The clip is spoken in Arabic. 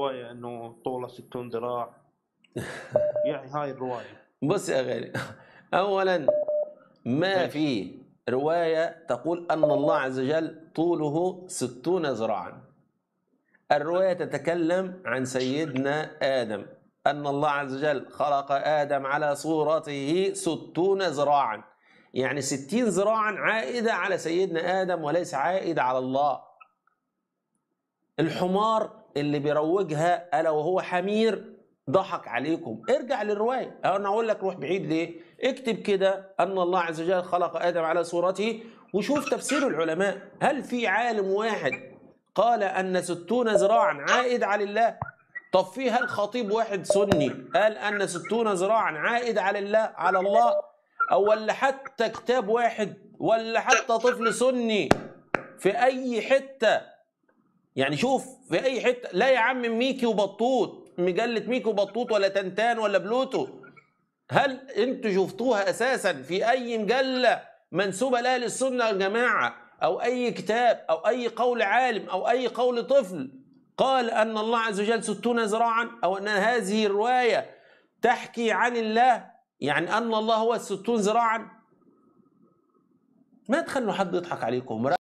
الروايه انه طوله 60 ذراع يعني هاي الروايه بص يا غالي اولا ما في روايه تقول ان الله عز وجل طوله 60 ذراعا الروايه تتكلم عن سيدنا ادم ان الله عز وجل خلق ادم على صورته 60 ذراعا يعني 60 ذراعا عائده على سيدنا ادم وليس عائده على الله الحمار اللي بيروجها الا وهو حمير ضحك عليكم ارجع للروايه انا اقول لك روح بعيد ليه اكتب كده ان الله عز وجل خلق ادم على صورته وشوف تفسير العلماء هل في عالم واحد قال ان ستون ذراعا عائد على الله طب في هل خطيب واحد سني قال ان ستون ذراعا عائد على الله على الله او ولا حتى كتاب واحد ولا حتى طفل سني في اي حته يعني شوف في اي حته لا يا عم ميكي وبطوط مجله ميكي وبطوط ولا تنتان ولا بلوتو هل انتوا شفتوها اساسا في اي مجله منسوبه لها للسنه يا جماعه او اي كتاب او اي قول عالم او اي قول طفل قال ان الله عز وجل ستون ذراعا او ان هذه الروايه تحكي عن الله يعني ان الله هو الستون ذراعا ما تخلوا حد يضحك عليكم